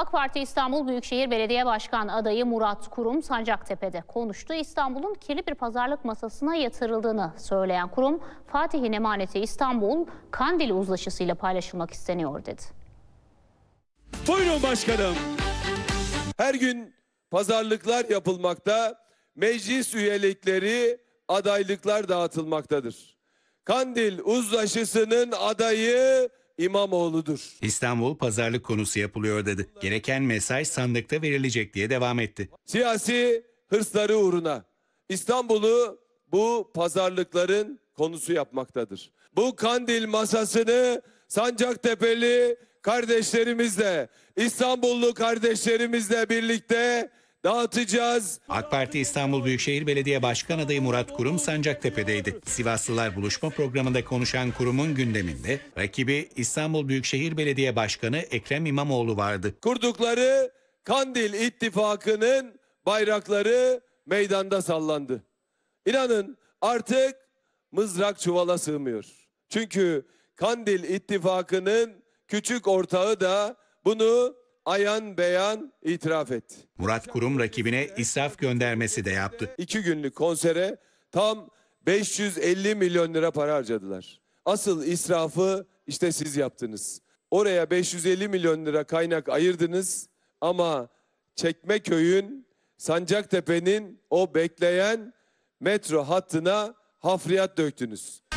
AK Parti İstanbul Büyükşehir Belediye Başkan adayı Murat Kurum Sancaktepe'de konuştu. İstanbul'un kirli bir pazarlık masasına yatırıldığını söyleyen kurum Fatih'in emaneti İstanbul Kandil uzlaşısıyla paylaşılmak isteniyor dedi. Buyurun başkanım. Her gün pazarlıklar yapılmakta, meclis üyelikleri, adaylıklar dağıtılmaktadır. Kandil uzlaşısının adayı İmamoğlu'dur. İstanbul pazarlık konusu yapılıyor dedi. Gereken mesaj sandıkta verilecek diye devam etti. Siyasi hırsları uğruna İstanbul'u bu pazarlıkların konusu yapmaktadır. Bu kandil masasını Sancaktepe'li kardeşlerimizle, İstanbullu kardeşlerimizle birlikte dağıtacağız. AK Parti İstanbul Büyükşehir Belediye Başkan adayı Murat Kurum Sancaktepe'deydi. Sivaslılar Buluşma programında konuşan kurumun gündeminde rakibi İstanbul Büyükşehir Belediye Başkanı Ekrem İmamoğlu vardı. Kurdukları Kandil İttifakı'nın bayrakları meydanda sallandı. İnanın artık mızrak çuvala sığmıyor. Çünkü Kandil İttifakı'nın küçük ortağı da bunu ayan beyan itiraf etti. Murat Kurum rakibine israf göndermesi de yaptı. İki günlük konsere tam 550 milyon lira para harcadılar. Asıl israfı işte siz yaptınız. Oraya 550 milyon lira kaynak ayırdınız ama Çekmeköy'ün, Sancaktepe'nin o bekleyen metro hattına hafriyat döktünüz.